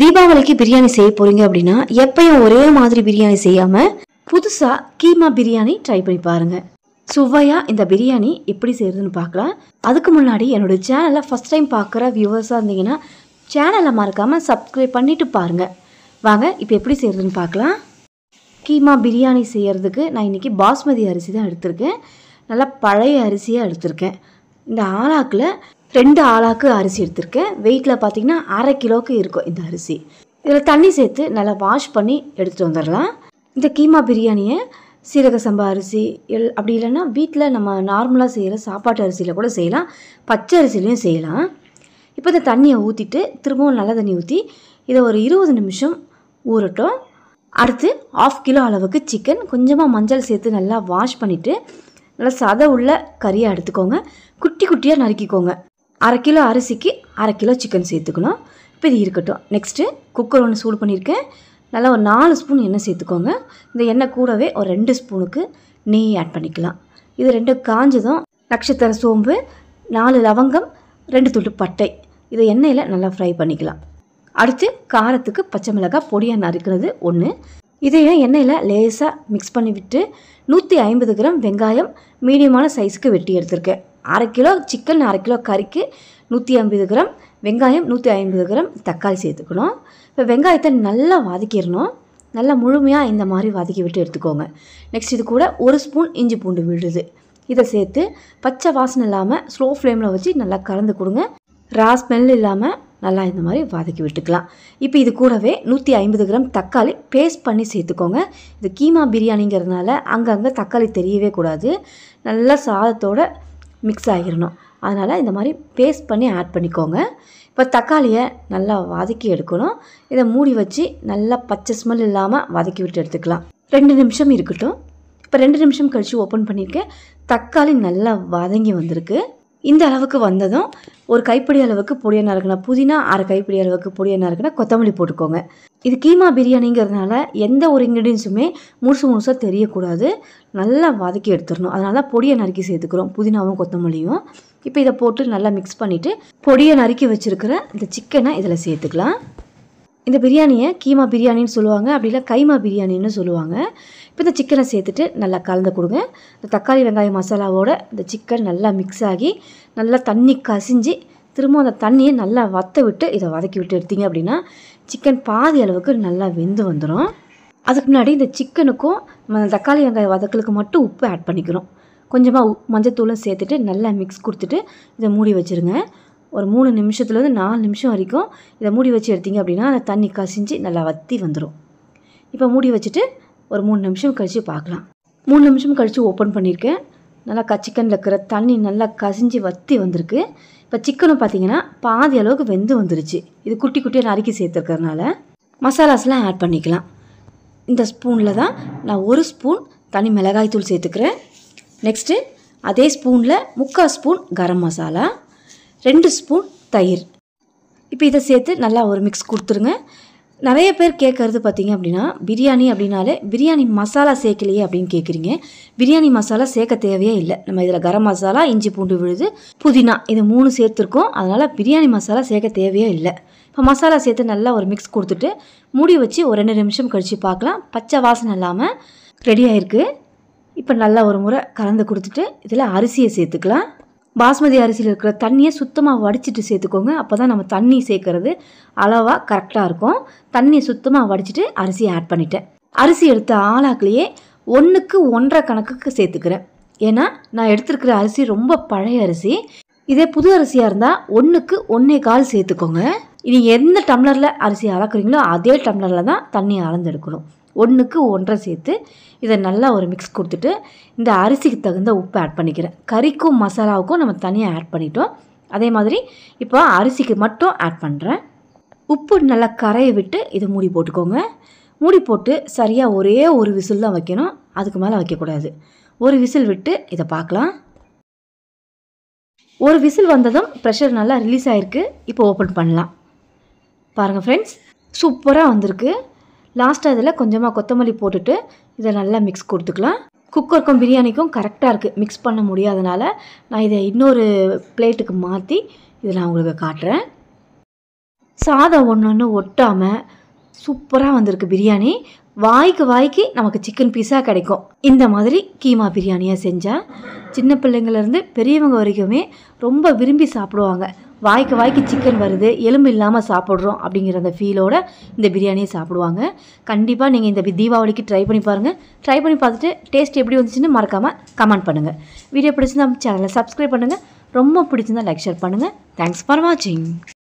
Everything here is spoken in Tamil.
தீபாவளிக்கு பிரியாணி செய்ய போகிறீங்க அப்படின்னா எப்பயும் ஒரே மாதிரி பிரியாணி செய்யாமல் புதுசாக கீமா பிரியாணி ட்ரை பண்ணி பாருங்கள் சுவையாக இந்த பிரியாணி எப்படி செய்யறதுன்னு பார்க்கலாம் அதுக்கு முன்னாடி என்னோட சேனல்ல ஃபஸ்ட் டைம் பார்க்குற வியூவர்ஸாக இருந்தீங்கன்னா சேனலை மறக்காமல் சப்ஸ்கிரைப் பண்ணிவிட்டு பாருங்க வாங்க இப்போ எப்படி செய்கிறதுன்னு பார்க்கலாம் கீமா பிரியாணி செய்கிறதுக்கு நான் இன்னைக்கு பாஸ்மதி அரிசி தான் எடுத்திருக்கேன் நல்லா பழைய அரிசியாக எடுத்திருக்கேன் இந்த ஆலாக்கில் ரெண்டு ஆளாக்கு அரிசி எடுத்திருக்கேன் வெயிட்டில் பார்த்தீங்கன்னா அரை கிலோவுக்கு இருக்கும் இந்த அரிசி இதில் தண்ணி சேர்த்து நல்லா வாஷ் பண்ணி எடுத்துகிட்டு வந்துடலாம் இந்த கீமா பிரியாணியை சீரக சம்பா அரிசி எல் அப்படி இல்லைன்னா வீட்டில் நம்ம நார்மலாக செய்கிற சாப்பாட்டு அரிசியில் கூட செய்யலாம் பச்சை அரிசிலையும் செய்யலாம் இப்போ இந்த தண்ணியை ஊற்றிட்டு திரும்பவும் நல்ல தண்ணி ஊற்றி இதை ஒரு இருபது நிமிஷம் ஊறட்டும் அடுத்து ஆஃப் கிலோ அளவுக்கு சிக்கன் கொஞ்சமாக மஞ்சள் சேர்த்து நல்லா வாஷ் பண்ணிவிட்டு நல்லா சதை உள்ள கறியை எடுத்துக்கோங்க குட்டி குட்டியாக நறுக்கிக்கோங்க அரை கிலோ அரிசிக்கு அரை கிலோ சிக்கன் சேர்த்துக்கணும் இப்போ இது இருக்கட்டும் நெக்ஸ்ட்டு குக்கர் ஒன்று சூடு பண்ணியிருக்கேன் நல்லா ஒரு நாலு ஸ்பூன் எண்ணெய் சேர்த்துக்கோங்க இந்த எண்ணெய் கூடவே ஒரு ரெண்டு ஸ்பூனுக்கு நெய் ஆட் பண்ணிக்கலாம் இது ரெண்டும் காஞ்சதும் நட்சத்திர சோம்பு நாலு லவங்கம் ரெண்டு துட்டு பட்டை இதை எண்ணெயில் நல்லா ஃப்ரை பண்ணிக்கலாம் அடுத்து காரத்துக்கு பச்சை மிளகாய் பொடியாக நறுக்கிறது ஒன்று இதையும் எண்ணெயில் லேசாக மிக்ஸ் பண்ணிவிட்டு நூற்றி ஐம்பது கிராம் வெங்காயம் மீடியமான சைஸுக்கு வெட்டி எடுத்திருக்கேன் அரை கிலோ சிக்கன் அரை கிலோ கறிக்கு நூற்றி ஐம்பது கிராம் வெங்காயம் நூற்றி ஐம்பது கிராம் தக்காளி சேர்த்துக்கணும் இப்போ வெங்காயத்தை நல்லா வதக்கிடணும் நல்லா முழுமையாக இந்த மாதிரி வதக்கி விட்டு எடுத்துக்கோங்க நெக்ஸ்ட் இது கூட ஒரு ஸ்பூன் இஞ்சி பூண்டு விழுது இதை சேர்த்து பச்சை வாசனை இல்லாமல் ஸ்லோ ஃப்ளேமில் வச்சு நல்லா கலந்து கொடுங்க ரா ஸ்மெல் இல்லாமல் நல்லா இந்த மாதிரி வதக்கி விட்டுக்கலாம் இப்போ இது கூடவே நூற்றி ஐம்பது கிராம் தக்காளி பேஸ்ட் பண்ணி சேர்த்துக்கோங்க இது கீமா பிரியாணிங்கிறதுனால அங்கங்கே தக்காளி தெரியவே கூடாது நல்லா சாதத்தோட மிக்ஸ் ஆகிடணும் அதனால் இந்த மாதிரி பேஸ்ட் பண்ணி ஆட் பண்ணிக்கோங்க இப்போ தக்காளியை நல்லா வதக்கி எடுக்கணும் இதை மூடி வச்சு நல்லா பச்சை ஸ்மெல் இல்லாமல் வதக்கி விட்டு எடுத்துக்கலாம் ரெண்டு நிமிஷம் இருக்கட்டும் இப்போ ரெண்டு நிமிஷம் கழித்து ஓப்பன் பண்ணியிருக்கேன் தக்காளி நல்லா வதங்கி வந்திருக்கு இந்த அளவுக்கு வந்ததும் ஒரு கைப்பிடி அளவுக்கு பொடியாக நறுக்கினா புதினா அரை கைப்பிடி அளவுக்கு பொடியாக நறுக்கினா கொத்தமல்லி போட்டுக்கோங்க இது கீமா பிரியாணிங்கிறதுனால எந்த ஒரு இன்க்ரீடியன்ஸுமே முழுசு முழுசாக தெரியக்கூடாது நல்லா வதக்கி எடுத்துடணும் அதனால பொடியை நறுக்கி சேர்த்துக்கிறோம் புதினாவும் கொத்தமல்லியும் இப்போ இதை போட்டு நல்லா மிக்ஸ் பண்ணிவிட்டு பொடியை நறுக்கி வச்சுருக்கிற இந்த சிக்கனை இதில் சேர்த்துக்கலாம் இந்த பிரியாணியை கீமா பிரியாணின்னு சொல்லுவாங்க அப்படி இல்லை கைமா பிரியாணின்னு சொல்லுவாங்க இப்போ இந்த சிக்கனை சேர்த்துட்டு நல்லா கலந்து கொடுங்க இந்த தக்காளி வெங்காய மசாலாவோட இந்த சிக்கன் நல்லா மிக்ஸ் ஆகி நல்லா தண்ணி கசிஞ்சு திரும்ப அந்த தண்ணியை நல்லா வத்த விட்டு இதை வதக்கி விட்டு எடுத்தீங்க அப்படின்னா சிக்கன் பாதி அளவுக்கு நல்லா வெந்து வந்துடும் அதுக்கு முன்னாடி இந்த சிக்கனுக்கும் நம்ம தக்காளி வெங்காய வதக்கலுக்கு மட்டும் உப்பு ஆட் பண்ணிக்கிறோம் கொஞ்சமாக உப் மஞ்சத்தூளும் சேர்த்துட்டு நல்லா மிக்ஸ் கொடுத்துட்டு இதை மூடி வச்சுருங்க ஒரு மூணு நிமிஷத்துலேருந்து நாலு நிமிஷம் வரைக்கும் இதை மூடி வச்சு எடுத்திங்க அப்படின்னா அந்த தண்ணி கசிஞ்சு நல்லா வத்தி வந்துடும் இப்போ மூடி வச்சுட்டு ஒரு மூணு நிமிஷம் கழித்து பார்க்கலாம் மூணு நிமிஷம் கழித்து ஓப்பன் பண்ணியிருக்கேன் நல்லா க சிக்கனில் இருக்கிற தண்ணி நல்லா கசிஞ்சு வற்றி வந்திருக்கு இப்போ சிக்கனும் பார்த்தீங்கன்னா பாதி அளவுக்கு வெந்து வந்துருச்சு இது குட்டி குட்டியாக நறுக்கி சேர்த்துருக்கறனால மசாலாஸ்லாம் ஆட் பண்ணிக்கலாம் இந்த ஸ்பூனில் தான் நான் ஒரு ஸ்பூன் தனி மிளகாய்த்தூள் சேர்த்துக்கிறேன் நெக்ஸ்ட்டு அதே ஸ்பூனில் முக்கால் ஸ்பூன் கரம் மசாலா ரெண்டு ஸ்பூன் தயிர் இப்போ இதை சேர்த்து நல்லா ஒரு மிக்ஸ் கொடுத்துருங்க நிறைய பேர் கேட்குறது பார்த்தீங்க அப்படின்னா பிரியாணி அப்படின்னாலே பிரியாணி மசாலா சேர்க்கலையே அப்படின்னு கேட்குறீங்க பிரியாணி மசாலா சேர்க்க தேவையே இல்லை நம்ம இதில் கரம் மசாலா இஞ்சி பூண்டு விழுது புதினா இது மூணு சேர்த்துருக்கோம் அதனால் பிரியாணி மசாலா சேர்க்க தேவையே இல்லை இப்போ மசாலா சேர்த்து நல்லா ஒரு மிக்ஸ் கொடுத்துட்டு மூடி வச்சு ஒரு ரெண்டு நிமிஷம் கழித்து பார்க்கலாம் பச்சை வாசனை இல்லாமல் ரெடி ஆகிருக்கு இப்போ நல்லா ஒரு முறை கலந்து கொடுத்துட்டு இதில் அரிசியை சேர்த்துக்கலாம் பாஸ்மதி அரிசியில் இருக்கிற தண்ணியை சுத்தமாக வடிச்சிட்டு சேர்த்துக்கோங்க அப்போ தான் நம்ம தண்ணி சேர்க்கறது அளவாக கரெக்டாக இருக்கும் தண்ணியை சுத்தமாக வடிச்சிட்டு அரிசியை ஆட் பண்ணிட்டேன் அரிசி எடுத்த ஆளாக்கிலேயே ஒன்றுக்கு ஒன்றரை கணக்குக்கு சேர்த்துக்கிறேன் ஏன்னா நான் எடுத்துருக்கிற அரிசி ரொம்ப பழைய அரிசி இதே புது அரிசியாக இருந்தால் ஒன்றுக்கு ஒன்றே கால் சேர்த்துக்கோங்க நீங்கள் எந்த டம்ளரில் அரிசி அளக்குறீங்களோ அதே டம்ளரில் தான் தண்ணி அளந்தெடுக்கணும் ஒன்றுக்கு ஒன்றரை சேர்த்து இதை நல்லா ஒரு மிக்ஸ் கொடுத்துட்டு இந்த அரிசிக்கு தகுந்த உப்பு ஆட் பண்ணிக்கிறேன் கறிக்கும் மசாலாவுக்கும் நம்ம தனியாக ஆட் பண்ணிட்டோம் அதே மாதிரி இப்போ அரிசிக்கு மட்டும் ஆட் பண்ணுறேன் உப்பு நல்லா கரையை விட்டு இதை மூடி போட்டுக்கோங்க மூடி போட்டு சரியாக ஒரே ஒரு விசில் தான் வைக்கணும் அதுக்கு மேலே வைக்கக்கூடாது ஒரு விசில் விட்டு இதை பார்க்கலாம் ஒரு விசில் வந்ததும் ப்ரெஷர் நல்லா ரிலீஸ் ஆகிருக்கு இப்போ ஓப்பன் பண்ணலாம் பாருங்கள் ஃப்ரெண்ட்ஸ் சூப்பராக வந்திருக்கு லாஸ்ட்டாக இதில் கொஞ்சமாக கொத்தமல்லி போட்டுட்டு இதை நல்லா மிக்ஸ் கொடுத்துக்கலாம் குக்கருக்கும் பிரியாணிக்கும் கரெக்டாக இருக்குது மிக்ஸ் பண்ண முடியாதனால நான் இதை இன்னொரு பிளேட்டுக்கு மாற்றி இதை நான் உங்களுக்கு காட்டுறேன் சாதம் ஒன்று ஒன்று ஒட்டாமல் சூப்பராக வந்திருக்கு பிரியாணி வாய்க்கு வாய்க்கு நமக்கு சிக்கன் பீஸாக கிடைக்கும் இந்த மாதிரி கீமா பிரியாணியாக செஞ்சால் சின்ன பிள்ளைங்கள்லேருந்து பெரியவங்க வரைக்குமே ரொம்ப விரும்பி சாப்பிடுவாங்க வாய்க்கு வாய்க்கு சிக்கன் வருது எலும்பு இல்லாமல் சாப்பிட்றோம் அப்படிங்கிற அந்த ஃபீலோட இந்த பிரியாணியை சாப்பிடுவாங்க கண்டிப்பாக நீங்கள் இந்த தீபாவளிக்கு ட்ரை பண்ணி பாருங்கள் ட்ரை பண்ணி பார்த்துட்டு டேஸ்ட் எப்படி வந்துச்சுன்னு மறக்காமல் கமெண்ட் பண்ணுங்கள் வீடியோ பிடிச்சிருந்தா சேனலை சப்ஸ்கிரைப் பண்ணுங்கள் ரொம்ப பிடிச்சிருந்தா லைக் ஷேர் பண்ணுங்கள் தேங்க்ஸ் ஃபார் வாட்சிங்